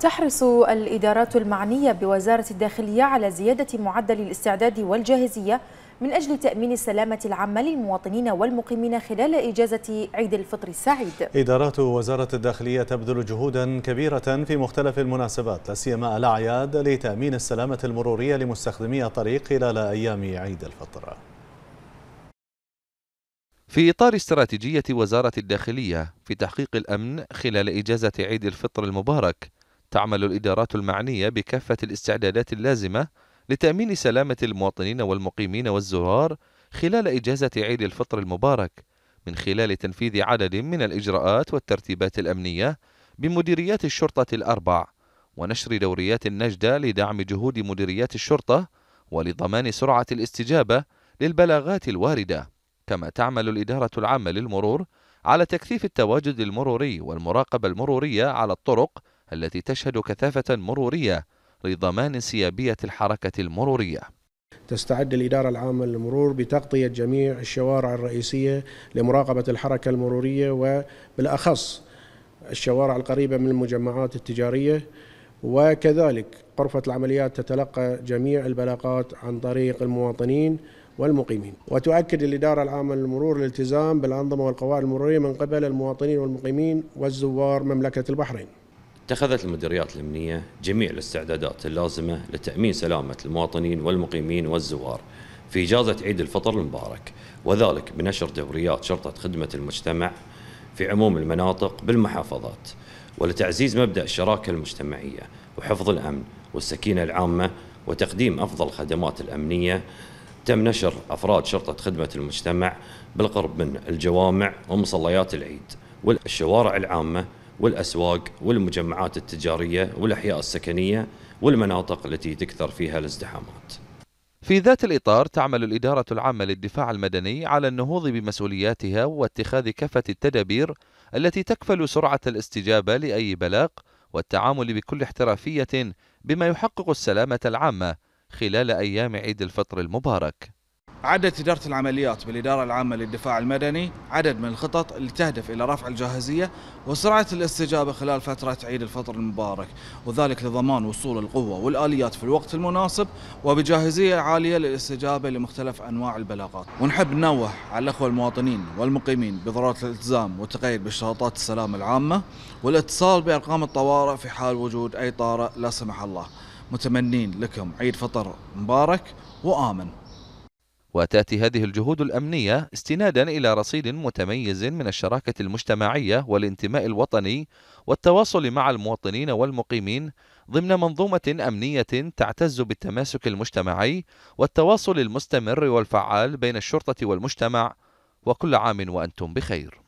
تحرص الإدارات المعنية بوزارة الداخلية على زيادة معدل الاستعداد والجاهزية من أجل تأمين السلامة العامة للمواطنين والمقيمين خلال إجازة عيد الفطر السعيد إدارات وزارة الداخلية تبذل جهودا كبيرة في مختلف المناسبات لا سيما الأعياد لتأمين السلامة المرورية لمستخدمي الطريق خلال أيام عيد الفطر في إطار استراتيجية وزارة الداخلية في تحقيق الأمن خلال إجازة عيد الفطر المبارك تعمل الإدارات المعنية بكافة الاستعدادات اللازمة لتأمين سلامة المواطنين والمقيمين والزوار خلال إجازة عيد الفطر المبارك من خلال تنفيذ عدد من الإجراءات والترتيبات الأمنية بمديريات الشرطة الأربع ونشر دوريات النجدة لدعم جهود مديريات الشرطة ولضمان سرعة الاستجابة للبلاغات الواردة كما تعمل الإدارة العامة للمرور على تكثيف التواجد المروري والمراقبة المرورية على الطرق التي تشهد كثافة مرورية لضمان انسيابية الحركة المرورية تستعد الإدارة العامة للمرور بتغطية جميع الشوارع الرئيسية لمراقبة الحركة المرورية وبالأخص الشوارع القريبة من المجمعات التجارية وكذلك غرفة العمليات تتلقى جميع البلاغات عن طريق المواطنين والمقيمين وتؤكد الإدارة العامة للمرور الالتزام بالأنظمة والقواعد المرورية من قبل المواطنين والمقيمين والزوار مملكة البحرين اتخذت المديريات الأمنية جميع الاستعدادات اللازمة لتأمين سلامة المواطنين والمقيمين والزوار في إجازة عيد الفطر المبارك وذلك بنشر دوريات شرطة خدمة المجتمع في عموم المناطق بالمحافظات ولتعزيز مبدأ الشراكة المجتمعية وحفظ الأمن والسكينة العامة وتقديم أفضل الخدمات الأمنية تم نشر أفراد شرطة خدمة المجتمع بالقرب من الجوامع ومصليات العيد والشوارع العامة والأسواق والمجمعات التجارية والأحياء السكنية والمناطق التي تكثر فيها الازدحامات في ذات الإطار تعمل الإدارة العامة للدفاع المدني على النهوض بمسؤولياتها واتخاذ كافة التدابير التي تكفل سرعة الاستجابة لأي بلاغ والتعامل بكل احترافية بما يحقق السلامة العامة خلال أيام عيد الفطر المبارك عدت إدارة العمليات بالإدارة العامة للدفاع المدني عدد من الخطط اللي تهدف إلى رفع الجاهزية وسرعة الاستجابة خلال فترة عيد الفطر المبارك وذلك لضمان وصول القوة والآليات في الوقت المناسب وبجاهزية عالية للاستجابة لمختلف أنواع البلاغات ونحب ننوه على الأخوة المواطنين والمقيمين بضرورة الالتزام والتقيد بشروطات السلام العامة والاتصال بأرقام الطوارئ في حال وجود أي طارئ لا سمح الله متمنين لكم عيد فطر مبارك وآمن وتأتي هذه الجهود الأمنية استنادا إلى رصيد متميز من الشراكة المجتمعية والانتماء الوطني والتواصل مع المواطنين والمقيمين ضمن منظومة أمنية تعتز بالتماسك المجتمعي والتواصل المستمر والفعال بين الشرطة والمجتمع وكل عام وأنتم بخير